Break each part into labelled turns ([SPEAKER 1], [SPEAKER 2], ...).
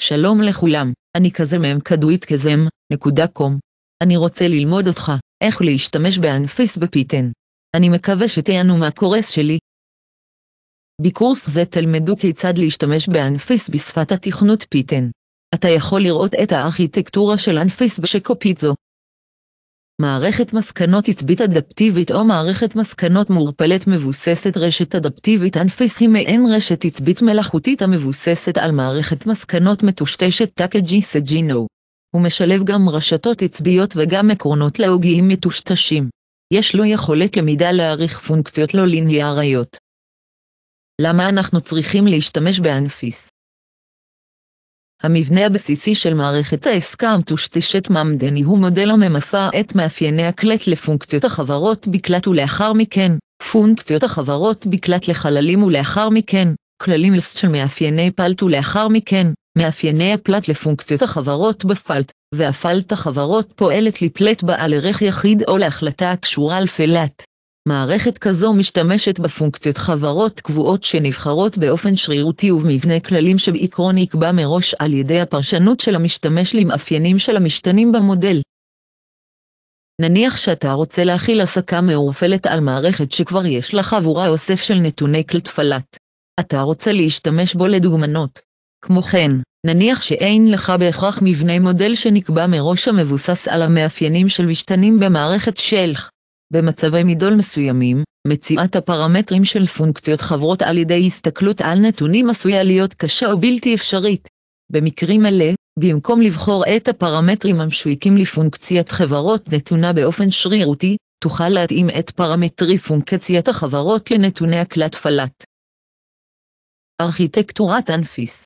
[SPEAKER 1] שלום לכולם, אני כזה מהם כדוית כזם, נקודה קום. אני רוצה ללמוד אותך, איך להשתמש באנפיס בפיטן. אני מקווה שתהנו מהקורס שלי. בקורס זה תלמדו כיצד להשתמש באנפיס בשפת התכנות פיטן. אתה יכול לראות את הארכיטקטורה של אנפיס בשקופית זו. מערכת מסקנות עצבית אדפטיבית או מערכת מסקנות מעורפלת מבוססת רשת אדפטיבית אנפיס היא מעין רשת עצבית מלאכותית המבוססת על מערכת מסקנות מטושטשת טאקג'י סג'ינו. הוא משלב גם רשתות עצביות וגם עקרונות לוגיים מטושטשים. יש לו יכולת למידה להעריך פונקציות לא ליניאריות. למה אנחנו צריכים להשתמש באנפיס? המבנה הבסיסי של מערכת העסקה המטושטשת ממדני הוא מודל הממפה את מאפייני הקלט לפונקציות החברות בקלט ולאחר מכן, פונקציות החברות בקלט לחללים ולאחר מכן, כללים לסט של מאפייני פלט ולאחר מכן, מאפייני הפלט לפונקציות החברות בפלט, והפלט החברות פועלת לפלט בעל ערך יחיד או להחלטה הקשורה פלט. מערכת כזו משתמשת בפונקציות חברות קבועות שנבחרות באופן שרירותי ובמבנה כללים שבעיקרון יקבע מראש על ידי הפרשנות של המשתמש למאפיינים של המשתנים במודל. נניח שאתה רוצה להכיל הסקה מעורפלת על מערכת שכבר יש לך עבורה אוסף של נתוני כלתפלת. אתה רוצה להשתמש בו לדוגמנות. כמו כן, נניח שאין לך בהכרח מבנה מודל שנקבע מראש המבוסס על המאפיינים של משתנים במערכת שלך. במצבי מידול מסוימים, מציאת הפרמטרים של פונקציות חברות על ידי הסתכלות על נתונים עשויה להיות קשה או בלתי אפשרית. במקרים אלה, במקום לבחור את הפרמטרים המשויקים לפונקציית חברות נתונה באופן שרירותי, תוכל להתאים את פרמטרי פונקציית החברות לנתוני הקלט פלט. ארכיטקטורת אנפיס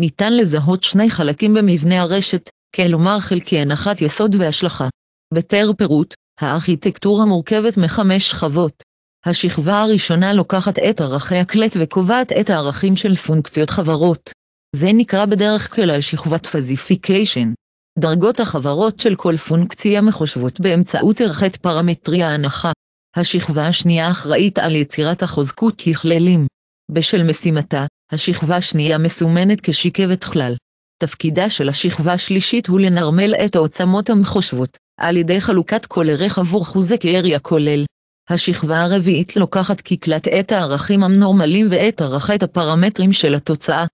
[SPEAKER 1] ניתן לזהות שני חלקים במבנה הרשת, כלומר חלקי הנחת יסוד והשלכה. בתר פירוט, הארכיטקטורה מורכבת מחמש שכבות. השכבה הראשונה לוקחת את ערכי הקלט וקובעת את הערכים של פונקציות חברות. זה נקרא בדרך כלל שכבת פזיפיקיישן. דרגות החברות של כל פונקציה מחושבות באמצעות ערכת פרמטרי ההנחה. השכבה השנייה אחראית על יצירת החוזקות לכללים. בשל משימתה, השכבה השנייה מסומנת כשיקבת כלל. תפקידה של השכבה השלישית הוא לנרמל את העוצמות המחושבות, על ידי חלוקת כל ערך עבור חוזק ירי הכולל. השכבה הרביעית לוקחת כקלט את הערכים הנורמלים ואת ערכת הפרמטרים של התוצאה.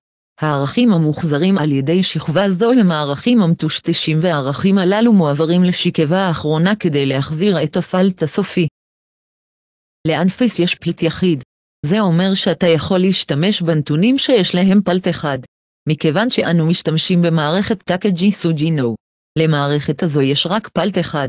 [SPEAKER 1] הערכים המוחזרים על ידי שכבה זו הם הערכים המטושטשים והערכים הללו מועברים לשכבה האחרונה כדי להחזיר את הפלט הסופי. לאנפיס יש פלט יחיד. זה אומר שאתה יכול להשתמש בנתונים שיש להם פלט אחד. מכיוון שאנו משתמשים במערכת סוג'י נו. למערכת הזו יש רק פלט אחד.